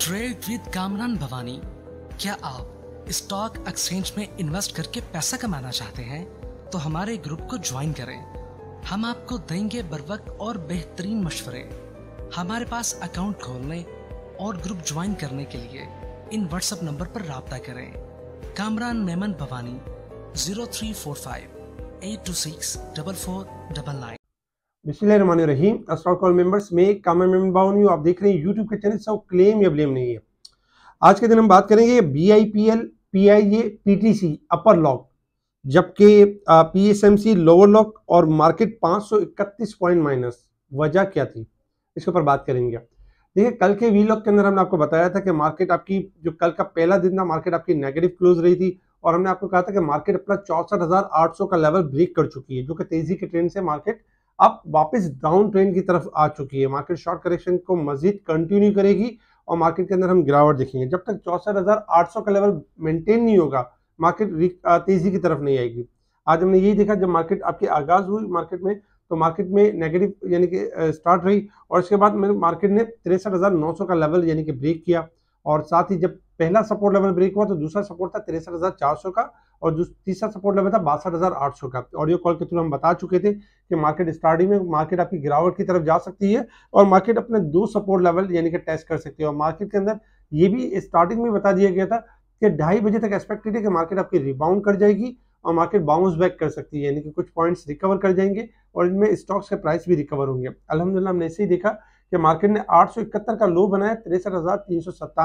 trade with Kamran Bhavani क्या आप stock exchange में इन्वेस्ट करके पैसा कमाना चाहते हैं तो हमारे ग्रुप को ज्वाइन करें हम आपको देंगे बरवक्त और बेहतरीन मशवरे हमारे पास अकाउंट खोलने और ग्रुप ज्वाइन करने के लिए इन व्हाट्सएप नंबर पर रबता करें Kamran Memon Bhawani zero three four five eight two six double four double nine members में आप देख रहे हैं यूट्यूब के चैनल सब क्लेम या ब्लेम नहीं है आज के दिन हम बात करेंगे B I P L P I A P T C upper lock जबकि P S M C lower lock और मार्केट पॉइंट माइनस वजह क्या थी इसके ऊपर बात करेंगे देखिए कल के वी लॉक के अंदर हमने आपको बताया था कि मार्केट आपकी जो कल का पहला दिन था मार्केट आपकी नेगेटिव क्लोज रही थी और हमने आपको कहा था कि मार्केट अपना सौ का लेवल ब्रेक कर चुकी है जो कि तेजी के ट्रेंड से मार्केट अब वापस डाउन ट्रेंड की तरफ आ चुकी है मार्केट शॉर्ट करेक्शन को मजीद कंटिन्यू करेगी और मार्केट के अंदर हम गिरावट देखेंगे जब तक चौसठ का लेवल मेंटेन नहीं होगा मार्केट तेजी की तरफ नहीं आएगी आज हमने यही देखा जब मार्केट आपकी आगाज हुई मार्केट में तो मार्केट में नेगेटिव यानी कि स्टार्ट रही और इसके बाद मेरे मार्केट ने तिरसठ का लेवल यानी कि ब्रेक किया और साथ ही जब पहला सपोर्ट लेवल ब्रेक हुआ तो दूसरा सपोर्ट था तिरसठ का और जो तीसरा सपोर्ट लेवल था बासठ हज़ार आठ सौ का ऑडियो कॉल के थ्रू हम बता चुके थे कि मार्केट स्टार्टिंग में मार्केट आपकी गिरावट की तरफ जा सकती है और मार्केट अपने दो सपोर्ट लेवल यानी कि टेस्ट कर सकती है और मार्केट के अंदर ये भी स्टार्टिंग में बता दिया गया था कि ढाई बजे तक एक्सपेक्टेड है कि मार्केट आपकी रिबाउंड कर जाएगी और मार्केट बाउंस बैक कर सकती है यानी कि कुछ पॉइंट्स रिकवर कर जाएंगे और इनमें स्टॉक्स के प्राइस भी रिकवर होंगे अलहमदिल्ला हमने ऐसे ही देखा कि मार्केट ने आठ का लो बनाया तिरसठ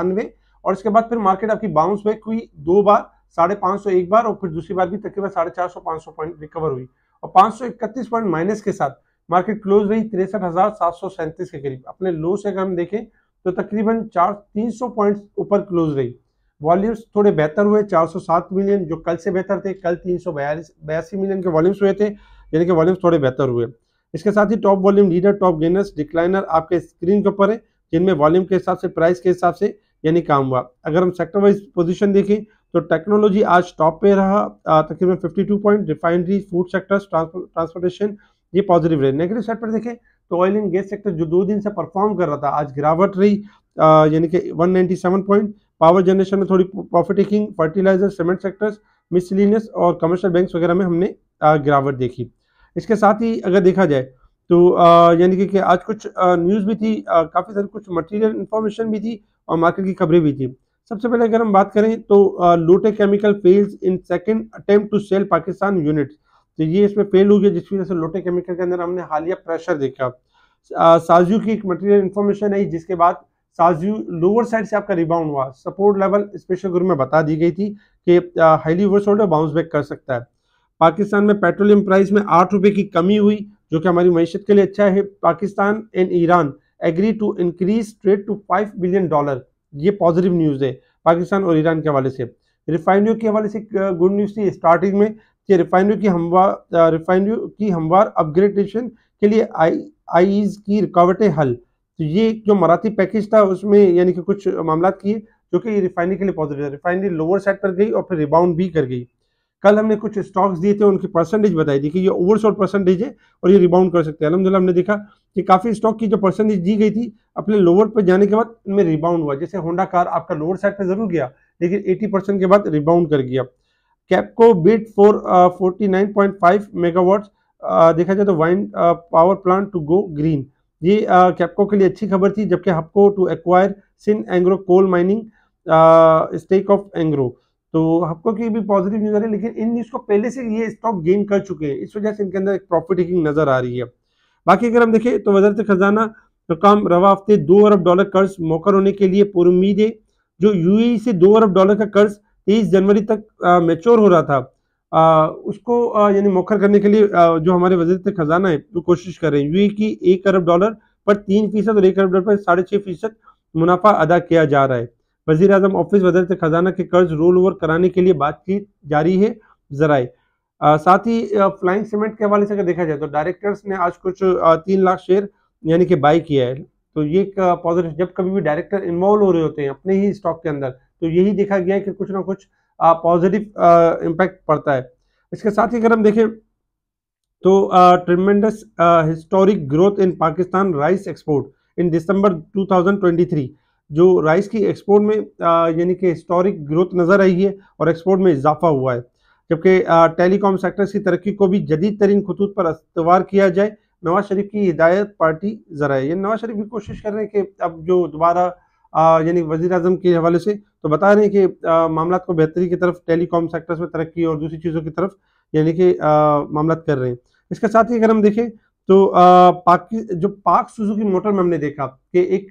और इसके बाद फिर मार्केट आपकी बाउंस बैक हुई दो बार साढ़े पाँच सौ एक बार और फिर दूसरी बार भी तकरीबन साढ़े चार सौ पाँच सौ पॉइंट रिकवर हुई और पाँच सौ इकतीस पॉइंट माइनस के साथ मार्केट क्लोज रही तिरसठ हजार सात सौ सैंतीस के करीब अपने लो से अगर हम देखें तो तकरीबन चार तीन सौ पॉइंट ऊपर क्लोज रही वॉल्यूम्स थोड़े बेहतर हुए 407 मिलियन जो कल से बेहतर थे कल तीन सौ बयासी मिलियन के वॉल्यूम्स हुए थे यानी कि वॉल्यूम्स थोड़े बेहतर हुए इसके साथ ही top volume leader top gainers decliner आपके स्क्रीन के ऊपर है जिनमें वॉल्यूम के हिसाब से प्राइस के हिसाब से यानी काम हुआ अगर हम सेक्टर वाइज पोजीशन देखें तो टेक्नोलॉजी आज टॉप पे रहा तकरीबन 52 point refinery food sector transportation ये पॉजिटिव रहे नेगेटिव साइड पर देखें तो ऑयल एंड गैस सेक्टर जो दो दिन से परफॉर्म कर रहा था आज गिरावट रही यानी कि 197 पॉइंट पावर जनरेशन में थोड़ी profit taking fertilizer cement sectors miscellaneous और कमर्शियल बैंक वगैरह में हमने गिरावट देखी इसके साथ ही अगर देखा जाए तो यानी कि, कि आज कुछ न्यूज़ भी थी काफ़ी सारी कुछ मटेरियल इन्फॉर्मेशन भी थी और मार्केट की खबरें भी थी सबसे पहले अगर हम बात करें तो Lotte chemical fails in second attempt to sell Pakistan units तो ये इसमें फेल हो गया जिसकी वजह से लोटे केमिकल के अंदर हमने हालिया प्रेशर देखा साजू की एक मटेरियल इन्फॉर्मेशन आई जिसके बाद साजू लोअर साइड से आपका रिबाउंड हुआ सपोर्ट लेवल स्पेशल ग्रुप में बता दी गई थी कि हाईली ओवरसोल्ड और बाउंस बैक कर सकता है पाकिस्तान में पेट्रोलियम प्राइस में आठ रुपये की कमी हुई जो कि हमारी मीशत के लिए अच्छा है Pakistan and Iran agree to increase trade to five billion dollar ये पॉजिटिव न्यूज़ है पाकिस्तान और ईरान के हवाले से रिफाइनरी के हवाले से गुड न्यूज़ थी स्टार्टिंग में कि रिफाइनरी की हमवार रिफाइनरी की हमवार अपग्रेडेशन के लिए आई आईज की रिकावटें हल तो ये जो मराठी पैकेज था उसमें यानी कि कुछ मामला किए जो कि रिफाइनरी के लिए पॉजिटिव है रिफाइनरी लोअर साइड पर गई और फिर रिबाउंड भी कर गई कल हमने कुछ स्टॉक्स दिए थे उनकी परसेंटेज बताई थी कि ये ओवरसोल्ड परसेंटेज है और ये रिबाउंड कर सकते हैं अलहमदिल्ला हमने देखा कि काफ़ी स्टॉक की जो परसेंटेज दी गई थी अपने लोअर पर जाने के बाद इनमें रिबाउंड हुआ जैसे होंडा कार आपका लोअर साइड पर जरूर गया लेकिन एटी परसेंट के बाद रिबाउंड कर गया Kapco bid for forty nine point five megawatt देखा जाए तो wind power plant to go green ये कैपको uh, के लिए अच्छी खबर थी जबकि Hubco to acquire Sindh Engro coal mining stake of Engro तो आपको की भी पॉजिटिव न्यूज आ रही है लेकिन इन न्यूज को पहले से ये स्टॉक गेन कर चुके हैं इस वजह से इनके अंदर एक प्रॉफिट टेकिंग नजर आ रही है बाकी अगर हम देखें तो वजारत खजाना तो काम रवा हफ्ते दो अरब डॉलर कर्ज मौकर होने के लिए उम्मीद है जो यू e से दो अरब डॉलर का कर्ज तेईस जनवरी तक मेच्योर हो रहा था आ, उसको यानी मौखर करने के लिए आ, जो हमारे वजारत खजाना है वो तो कोशिश कर रहे हैं यूए e की एक अरब डॉलर पर तीन फीसद और एक अरब डॉलर पर साढ़े छः फीसद मुनाफा अदा किया जा रहा है वजीर अजम ऑफिस वजारत खजाना के कर्ज रोल ओवर कराने के लिए बातचीत जारी है जराए साथ ही फ्लाइंग सीमेंट के हवाले से अगर देखा जाए तो डायरेक्टर्स ने आज कुछ तीन लाख शेयर यानी कि बाई किया है तो ये पॉजिटिव जब कभी भी डायरेक्टर इन्वॉल्व हो रहे होते हैं अपने ही स्टॉक के अंदर तो यही देखा गया है कि कुछ ना कुछ पॉजिटिव इम्पैक्ट पड़ता है इसके साथ ही अगर हम देखें तो tremendous historic growth in Pakistan rice export in December to जो राइस की एक्सपोर्ट में यानी कि हिस्टोरिक ग्रोथ नज़र आई है और एक्सपोर्ट में इजाफा हुआ है जबकि टेलीकॉम सेक्टर्स की तरक्की को भी जदीद तरीन खतूत पर अस्तवार किया जाए नवाज शरीफ की हिदायत पार्टी ज़रा यानी नवाज शरीफ भी कोशिश कर रहे हैं कि अब जो दोबारा यानी वजी अजम के हवाले से तो बता रहे हैं कि मामला को बेहतरी की तरफ टेलीकॉम सेक्टर्स में तरक्की और दूसरी चीज़ों की तरफ यानी कि मामला कर रहे हैं इसके साथ ही अगर हम देखें तो पाक जो पाक सुजुकी मोटर में हमने देखा कि एक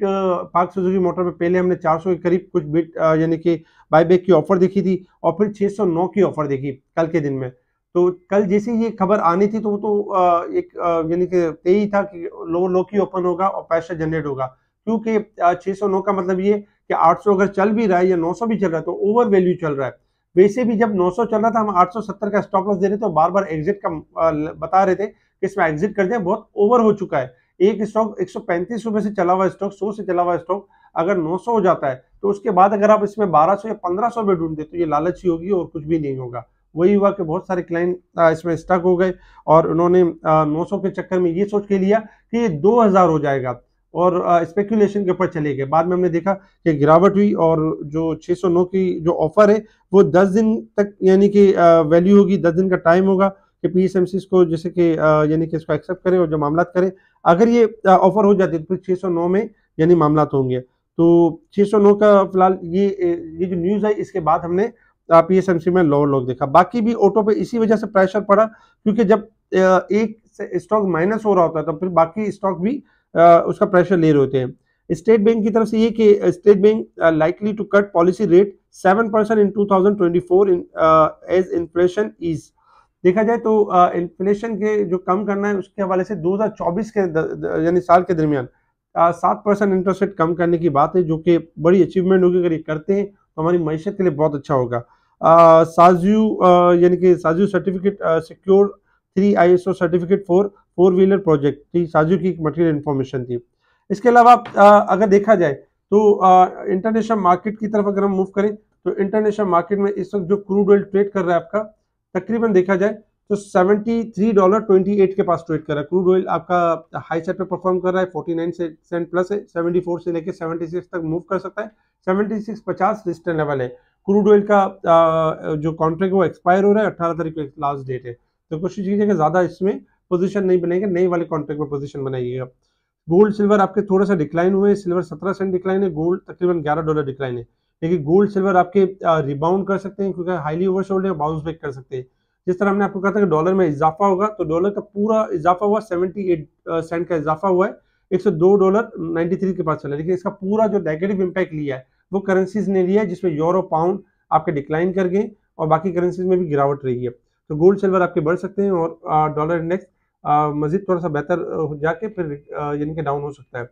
पाक सुजुकी मोटर में पहले हमने 400 के करीब कुछ बिट यानी कि बाईबैक की ऑफर देखी थी और फिर 609 की ऑफर देखी कल के दिन में तो कल जैसे ये खबर आनी थी तो वो तो एक यानी कि यही था कि लोअर लो की ओपन होगा और पैसा जनरेट होगा क्योंकि 609 का मतलब ये कि 800 अगर चल भी रहा है या 900 भी चल रहा है तो ओवर वैल्यू चल रहा है वैसे भी जब 900 चल रहा था हम 870 का स्टॉप लॉस दे रहे थे तो बार बार एग्जिट का बता रहे थे इसमें एग्जिट कर दिया बहुत ओवर हो चुका है एक स्टॉक एक सौ से चला हुआ स्टॉक सौ से चला हुआ स्टॉक अगर 900 हो जाता है तो उसके बाद अगर आप इसमें 1200 या 1500 में ढूंढते तो ये लालच ही होगी और कुछ भी नहीं होगा वही हुआ कि बहुत सारे क्लाइंट इसमें स्टक हो गए और उन्होंने 900 के चक्कर में ये सोच के लिया कि ये 2000 हो जाएगा और स्पेकुलेशन के ऊपर चले गए बाद में हमने देखा कि गिरावट हुई और जो 609 की जो ऑफर है वो 10 दिन तक यानी कि वैल्यू होगी 10 दिन का टाइम होगा कि पी को जैसे कि यानी कि इसको एक्सेप्ट करें और जो मामला करें अगर ये ऑफर हो जाती है तो फिर छः में यानी मामला होंगे तो 609 का फिलहाल ये ये जो न्यूज़ आई इसके बाद हमने पी एस एम सी में लोअर लॉक देखा बाकी भी ऑटो पे इसी वजह से प्रेशर पड़ा क्योंकि जब एक स्टॉक माइनस हो रहा होता है तो फिर बाकी स्टॉक भी उसका प्रेशर ले रहे होते हैं स्टेट बैंक की तरफ से ये कि state bank likely to cut policy rate seven percent in two thousand twenty four as inflation is देखा जाए तो इन्फ्लेशन के जो कम करना है उसके हवाले से 2024 के यानी साल के दरमियान सात परसेंट इंटरेस्ट रेट कम करने की बात है जो कि बड़ी अचीवमेंट होगी अगर ये करते हैं तो हमारी मीशत के लिए बहुत अच्छा होगा साजू यानी कि साजू certificate secure three I certificate four four wheeler project थी साजू की मटेरियल इन्फॉर्मेशन थी इसके अलावा अगर देखा जाए तो इंटरनेशनल मार्केट की तरफ अगर हम मूव करें तो इंटरनेशनल मार्केट में इस वक्त जो क्रूड ऑयल ट्रेड कर रहा है आपका तकरीबन देखा जाए तो 73 डॉलर 28 के पास ट्रेड कर रहा है क्रूड ऑयल आपका हाई साइड पे परफॉर्म कर रहा है 49 से सेंट प्लस है 74 से लेके 76 तक मूव कर सकता है 76 सिक्स पचास लेवल है क्रूड ऑयल का आ, जो कॉन्ट्रैक्ट वो एक्सपायर हो रहा है अट्ठारह तारीख को लास्ट डेट है तो कोशिश कीजिएगा ज़्यादा इसमें पोजिशन नहीं बनेगा नए वाले कॉन्ट्रैक्ट में पोजिशन बनाइएगा गोल्ड सिल्वर आपके थोड़ा सा डिक्लाइन हुए सिल्वर सत्रह सेंट डिक्लाइन है गोल्ड तकरीबन ग्यारह डॉलर डिक्लाइन है लेकिन गोल्ड सिल्वर आपके रिबाउंड कर सकते हैं क्योंकि हाईली ओवर शोल्ड है बाउंस बैक कर सकते हैं जिस तरह हमने आपको कहा था कि डॉलर में इजाफा होगा तो डॉलर का पूरा इजाफा हुआ सेवेंटी एट सेंट का इजाफा हुआ है एक सौ दो डॉलर नाइन्टी थ्री के पास चला लेकिन इसका पूरा जो नेगेटिव इम्पैक्ट लिया है वो करेंसीज ने लिया है जिसमें यूरो पाउंड आपके डिक्लाइन कर गए और बाकी करेंसीज में भी गिरावट रही है तो गोल्ड सिल्वर आपके बढ़ सकते हैं और डॉलर इंडेक्स मजीद थोड़ा सा बेहतर जाके फिर यानी कि डाउन हो सकता है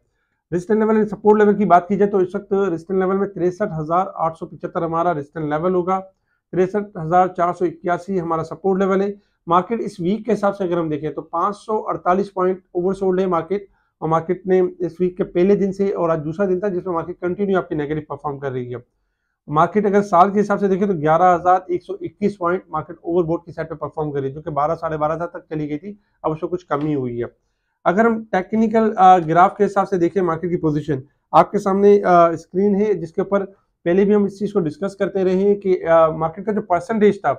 resistant level and support level की बात की जाए तो इस वक्त रिस्टेंट लेवल में तिरसठ हज़ार आठ सौ पिचहत्तर हमारा रिस्टेंट लेवल होगा तिरसठ हज़ार चार सौ इक्यासी हमारा सपोर्ट लेवल है मार्केट इस वीक के हिसाब से अगर हम देखें तो 548 पॉइंट ओवरसोल्ड है मार्केट और मार्केट ने इस वीक के पहले दिन से और आज दूसरा दिन था जिसमें मार्केट कंटिन्यू आपकी नेगेटिव परफॉर्म कर रही है मार्केट अगर साल के हिसाब से देखें तो 11,121 पॉइंट मार्केट ओवरबोर्ड की साइड पे परफॉर्म कर रही है जो कि बारह साढ़े बारह तक चली गई थी अब उसमें कुछ कमी हुई है अगर हम टेक्निकल ग्राफ के हिसाब से देखें मार्केट की पोजीशन आपके सामने स्क्रीन है जिसके ऊपर पहले भी हम इस चीज़ को डिस्कस करते रहे हैं कि मार्केट का जो परसेंटेज था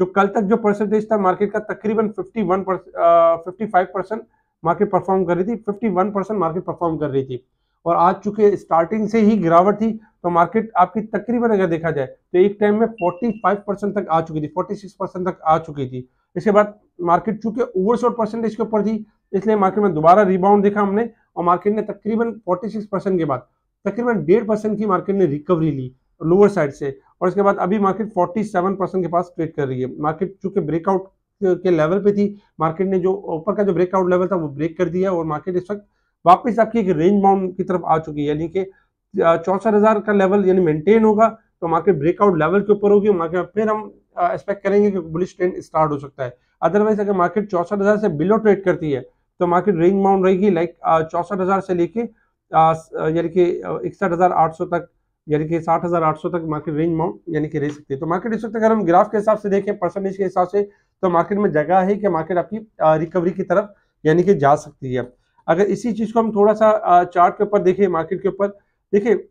जो कल तक जो परसेंटेज था मार्केट का तकरीबन 51 fifty five percent market perform कर रही थी 51 परसेंट मार्केट परफॉर्म कर रही थी और आज चुके स्टार्टिंग से ही गिरावट थी तो मार्केट आपकी तकरीबन अगर देखा जाए तो एक टाइम में 45 परसेंट तक आ चुकी थी 46 परसेंट तक आ चुकी थी इसके बाद मार्केट चूंकि ओवरशॉट परसेंटेज के ऊपर थी इसलिए मार्केट में दोबारा रिबाउंड देखा हमने और मार्केट ने तकरीबन 46 परसेंट के बाद तकरीबन डेढ़ परसेंट की मार्केट ने रिकवरी ली लोअर साइड से और इसके बाद अभी मार्केट 47 परसेंट के पास ट्रेड कर रही है मार्केट चूंकि ब्रेकआउट के लेवल पे थी मार्केट ने जो ऊपर का जो ब्रेकआउट लेवल था वो ब्रेक कर दिया और मार्केट इस वक्त वापस आपकी एक रेंज बाउंड की तरफ आ चुकी है यानी कि चौसठ हज़ार का लेवल यानी मेंटेन होगा तो मार्केट ब्रेकआउट लेवल के ऊपर होगी मार्केट फिर हम एक्सपेक्ट करेंगे कि बुलिश ट्रेंड स्टार्ट हो सकता है अदरवाइज अगर मार्केट चौसठ हज़ार से बिलो ट्रेड करती है तो मार्केट रेंज माउंड रहेगी लाइक चौसठ हज़ार से लेके यानी कि इकसठ हज़ार आठ सौ तक यानी कि साठ हज़ार आठ सौ तक मार्केट रेंज माउंट यानी कि रह सकती है तो मार्केट इस वक्त अगर हम ग्राफ के हिसाब से देखें परसेंटेज के हिसाब से तो मार्केट में जगह है कि मार्केट आपकी रिकवरी की तरफ यानी कि जा सकती है अगर इसी चीज़ को हम थोड़ा सा चार्ट के ऊपर देखें मार्केट के ऊपर देखिए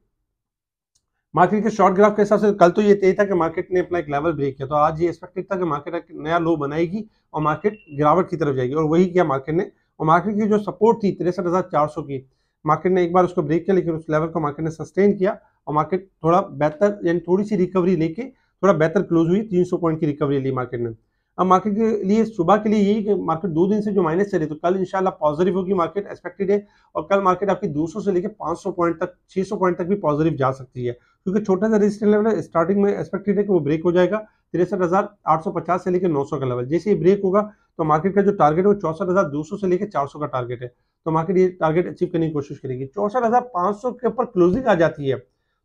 मार्केट के शॉर्ट ग्राफ के हिसाब से कल तो ये तय था कि मार्केट ने अपना एक लेवल ब्रेक किया तो आज ये एक्सपेक्टेड था कि मार्केट एक नया लो बनाएगी और मार्केट गिरावट की तरफ जाएगी और वही किया मार्केट ने और मार्केट की जो सपोर्ट थी तिरसठ हज़ार चार सौ की मार्केट ने एक बार उसको ब्रेक किया लेकिन उस लेवल को मार्केट ने सस्टेन किया और मार्केट थोड़ा बेहतर यानी थोड़ी सी रिकवरी लेके थोड़ा बेहतर क्लोज हुई तीन सौ पॉइंट की रिकवरी ली मार्केट ने अब मार्केट के लिए सुबह के लिए यही कि मार्केट दो दिन से जो माइनस चले तो कल इंशाल्लाह पॉजिटिव होगी मार्केट एक्सपेक्टेड है और कल मार्केट आपकी 200 से लेकर 500 पॉइंट तक 600 पॉइंट तक भी पॉजिटिव जा सकती है क्योंकि छोटा सा रेजिस्टेंस लेवल है स्टार्टिंग में एक्सपेक्टेड है कि वो ब्रेक हो जाएगा तिरसठ से लेकर नौ का लेवल जैसे ही ब्रेक होगा तो मार्केट का जो टारगेट है वो चौसठ से लेकर चार का टारगेट है तो मार्केट ये टारगेट अचीव करने की कोशिश करेगी चौसठ के ऊपर क्लोजिंग आ जाती है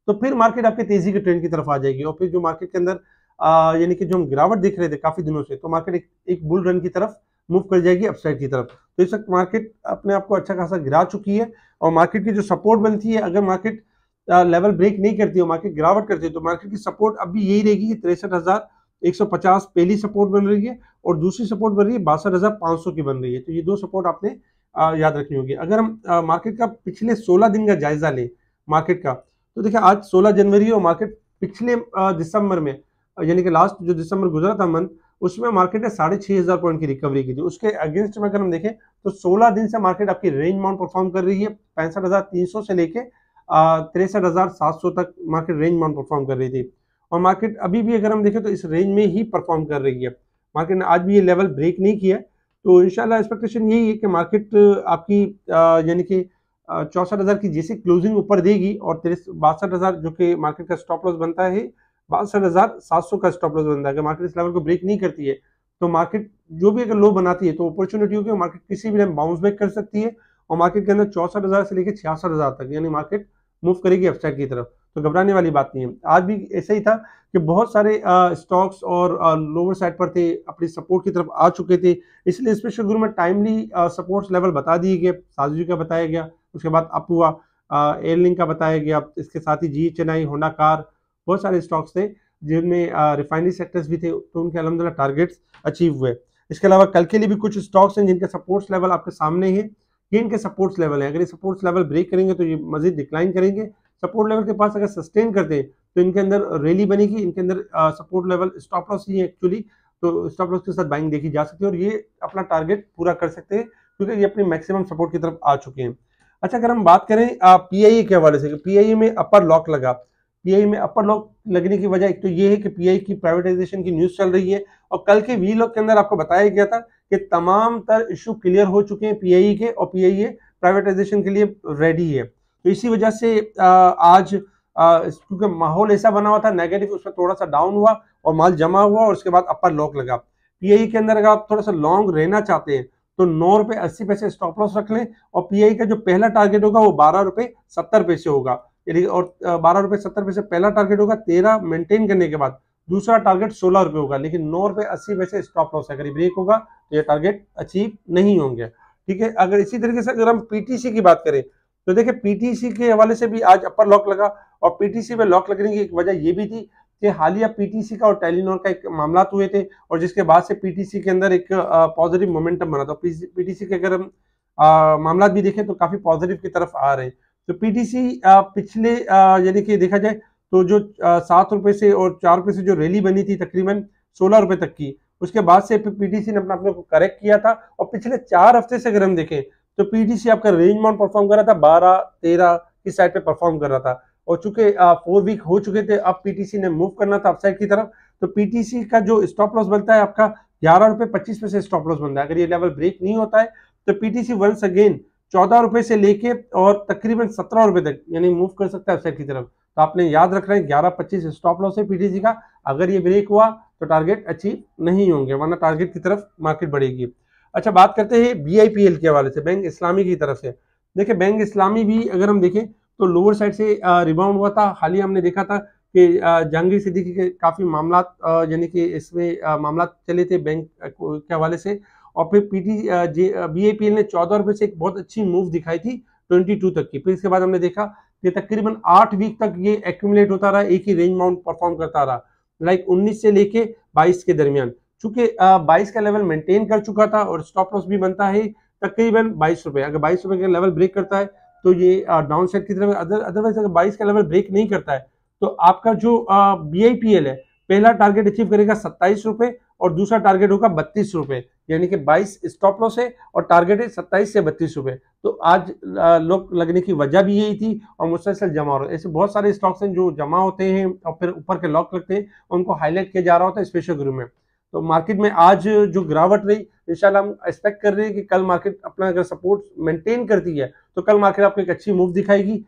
तो फिर मार्केट आपके तेजी के ट्रेंड की तरफ आ जाएगी और फिर जो मार्केट के अंदर यानी कि जो हम गिरावट देख रहे थे काफी दिनों से तो मार्केट एक, एक बुल रन की तरफ मूव कर जाएगी अपसाइड की तरफ तो इस वक्त मार्केट अपने आप को अच्छा खासा गिरा चुकी है और मार्केट की जो सपोर्ट बनती है अगर मार्केट लेवल ब्रेक नहीं करती है मार्केट गिरावट करती है तो मार्केट की सपोर्ट अभी यही रहेगी कि तिरसठ हजार 150 पहली सपोर्ट बन रही है और दूसरी सपोर्ट बन रही है बासठ हज़ार पांच सौ की बन रही है तो ये दो सपोर्ट आपने आ, याद रखनी होगी अगर हम आ, मार्केट का पिछले 16 दिन का जायजा लें मार्केट का तो देखिए आज 16 जनवरी है और मार्केट पिछले दिसंबर में यानी कि लास्ट जो दिसंबर गुजरा था मंथ उसमें मार्केट ने साढ़े छः हज़ार पॉइंट की रिकवरी की थी उसके अगेंस्ट में अगर हम देखें तो 16 दिन से मार्केट आपकी रेंज माउंट परफॉर्म कर रही है पैंसठ हज़ार तीन सौ से लेके तिरसठ हज़ार सात सौ तक मार्केट रेंज माउंट परफॉर्म कर रही थी और मार्केट अभी भी अगर हम देखें तो इस रेंज में ही परफॉर्म कर रही है मार्केट ने आज भी ये लेवल ब्रेक नहीं किया तो इनशाला एक्सपेक्टेशन यही है कि मार्केट आपकी यानी कि चौंसठ हज़ार की जैसे क्लोजिंग ऊपर देगी और तेरह बासठ हज़ार जो कि मार्केट का स्टॉप लॉस बनता है बासठ हज़ार सात सौ का स्टॉप लॉस बनता है अगर मार्केट इस लेवल को ब्रेक नहीं करती है तो मार्केट जो भी अगर लो बनाती है तो अपॉर्चुनिटी होगी मार्केट किसी भी टाइम बाउंस बैक कर सकती है और मार्केट के अंदर चौंसठ हज़ार से लेकर छियासठ हज़ार तक यानी मार्केट मूव करेगी अपसाइड की तरफ तो घबराने वाली बात नहीं है आज भी ऐसा ही था कि बहुत सारे स्टॉक्स और लोअर साइड पर थे अपनी सपोर्ट की तरफ आ चुके थे इसलिए स्पेशल गुरु में टाइमली सपोर्ट्स लेवल बता दिए गए साजू का बताया गया उसके बाद अप हुआ एयरलिंग का बताया गया इसके साथ ही जी चेन्नई होंडा कार बहुत सारे स्टॉक्स थे जिनमें रिफाइनरी सेक्टर्स भी थे तो उनके अलहमदिल्ला टारगेट्स अचीव हुए इसके अलावा कल के लिए भी कुछ स्टॉक्स हैं जिनके सपोर्ट्स लेवल आपके सामने हैं ये इनके सपोर्ट्स लेवल हैं अगर ये सपोर्ट्स लेवल ब्रेक करेंगे तो ये मजीद डिक्लाइन करेंगे सपोर्ट लेवल के पास अगर सस्टेन करते हैं तो इनके अंदर रैली बनेगी इनके अंदर सपोर्ट लेवल स्टॉप लॉस ही है एक्चुअली तो स्टॉप लॉस के साथ बाइंग देखी जा सकती है और ये अपना टारगेट पूरा कर सकते हैं क्योंकि ये अपने मैक्सिमम सपोर्ट की तरफ आ चुके हैं अच्छा अगर हम बात करें पीआईए e के हवाले से पीआईए e में अपर लॉक लगा पीआई e में अपर लॉक लगने की वजह एक तो ये है कि पीआई की प्राइवेटाइजेशन की न्यूज़ चल रही है और कल के वी लॉक के अंदर आपको बताया गया था कि तमाम तर इशू क्लियर हो चुके हैं पीआई के और पीआईए प्राइवेटाइजेशन के लिए रेडी है तो इसी वजह से आज क्योंकि माहौल ऐसा बना हुआ था नेगेटिव उसमें थोड़ा सा डाउन हुआ और माल जमा हुआ और उसके बाद अपर लॉक लगा पीआई e के अंदर अगर आप थोड़ा सा लॉन्ग रहना चाहते हैं तो नौ रुपए अस्सी पैसे स्टॉप लॉस रख लें और पीआई e का जो पहला टारगेट होगा वो बारह रुपए सत्तर पैसे होगा यानी और बारह रुपए सत्तर पैसे पहला टारगेट होगा तेरह मेंटेन करने के बाद दूसरा टारगेट सोलह रुपये होगा लेकिन नौ रुपए अस्सी पैसे स्टॉप लॉस है अगर ब्रेक होगा तो ये टारगेट अचीव नहीं होंगे ठीक है अगर इसी तरीके से अगर हम पीटीसी की बात करें तो देखिए पीटीसी के हवाले से भी आज अपर लॉक लगा और पीटीसी में लॉक लगने की एक वजह यह भी थी कि हालिया पीटीसी का और टेलीनॉर का एक मामला तो हुए थे और जिसके बाद से पीटीसी के अंदर एक पॉजिटिव मोमेंटम बना था पीटीसी तो के अगर हम मामला भी देखें तो काफ़ी पॉजिटिव की तरफ आ रहे हैं तो पीटीसी पिछले यानी कि देखा जाए तो जो सात रुपए से और चार रुपए से जो रैली बनी थी तकरीबन सोलह रुपए तक की उसके बाद से पीटीसी ने अपना अपने को करेक्ट किया था और पिछले चार हफ्ते से अगर हम देखें तो पीटीसी आपका रेंज माउंट परफॉर्म कर रहा था बारह तेरह की साइड पे परफॉर्म कर रहा था और चूंकि फोर वीक हो चुके थे अब पीटीसी ने मूव करना था अपसाइड की तरफ तो पीटीसी का जो स्टॉप लॉस बनता है आपका ग्यारह रुपए पच्चीस पैसे स्टॉप लॉस बनता है अगर ये लेवल ब्रेक नहीं होता है तो पीटीसी वंस अगेन चौदह रुपए से लेके और तकरीबन सत्रह रुपए तक यानी मूव कर सकता है अपसाइड की तरफ तो आपने याद रख रहे हैं ग्यारह पच्चीस स्टॉप लॉस है पीटीसी का अगर ये ब्रेक हुआ तो टारगेट अचीव नहीं होंगे वरना टारगेट की तरफ मार्केट बढ़ेगी अच्छा बात करते हैं बी आई पी एल के हवाले से बैंक इस्लामी की तरफ से देखिए बैंक इस्लामी भी अगर हम देखें तो लोअर साइड से रिबाउंड हुआ था हाल ही हमने देखा था कि जहांगीर सिद्दीकी के काफ़ी मामला यानी कि इसमें मामला चले थे बैंक के हवाले से और फिर P T B I P L ने चौदह रुपए से एक बहुत अच्छी मूव दिखाई थी ट्वेंटी टू तक की फिर इसके बाद हमने देखा कि तकरीबन आठ वीक तक ये एक्यूमुलेट होता रहा एक ही रेंज माउंट परफॉर्म करता रहा लाइक उन्नीस से लेके बाईस के दरमियान चूंकि बाईस का लेवल मेंटेन कर चुका था और स्टॉप लॉस भी बनता है तकरीबन बाईस रुपए अगर बाईस रुपए का लेवल ब्रेक करता है तो ये डाउन साइड की तरफ अदरवाइज अगर बाईस का लेवल ब्रेक नहीं करता है तो आपका जो बी आई पी एल है पहला टारगेट अचीव करेगा सत्ताईस रुपए और दूसरा टारगेट होगा बत्तीस रुपए यानी कि 22 स्टॉप लॉस है और टारगेट है 27 से बत्तीस रुपए तो आज लोग लगने की वजह भी यही थी और मुसलसल जमा हो रहा है ऐसे बहुत सारे स्टॉक्स हैं जो जमा होते हैं और फिर ऊपर के लॉक लगते हैं उनको हाईलाइट किया जा रहा होता है स्पेशल ग्रुप में तो मार्केट में आज जो गिरावट रही इंशाल्लाह हम एक्सपेक्ट कर रहे हैं कि कल मार्केट अपना अगर सपोर्ट मेंटेन करती है तो कल मार्केट आपको एक अच्छी मूव दिखाएगी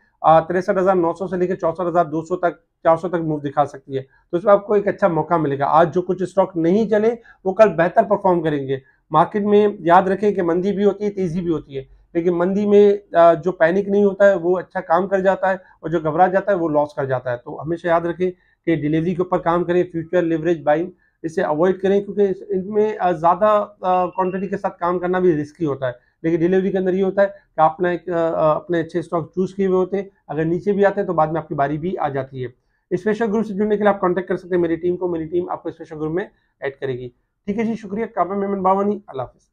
तिरसठ हज़ार नौ सौ से लेकर चौसठ हज़ार दो सौ तक चार सौ तक मूव दिखा सकती है तो इसमें आपको एक अच्छा मौका मिलेगा आज जो कुछ स्टॉक नहीं चले वो कल बेहतर परफॉर्म करेंगे मार्केट में याद रखें कि मंदी भी होती है तेज़ी भी होती है लेकिन मंदी में जो पैनिक नहीं होता है वो अच्छा काम कर जाता है और जो घबरा जाता है वो लॉस कर जाता है तो हमेशा याद रखें कि डिलीवरी के ऊपर काम करें फ्यूचर लेवरेज बाइंग इसे अवॉइड करें क्योंकि इनमें ज़्यादा क्वान्टिटी के साथ काम करना भी रिस्की होता है लेकिन डिलीवरी के अंदर ये होता है कि आपने एक अपने अच्छे स्टॉक चूज किए हुए होते हैं अगर नीचे भी आते हैं तो बाद में आपकी बारी भी आ जाती है स्पेशल ग्रुप से जुड़ने के लिए आप कॉन्टैक्ट कर सकते हैं मेरी टीम को मेरी टीम आपको स्पेशल ग्रुप में ऐड करेगी ठीक है जी शुक्रिया काबा मेमन बावानी अल्लाह हाफिज़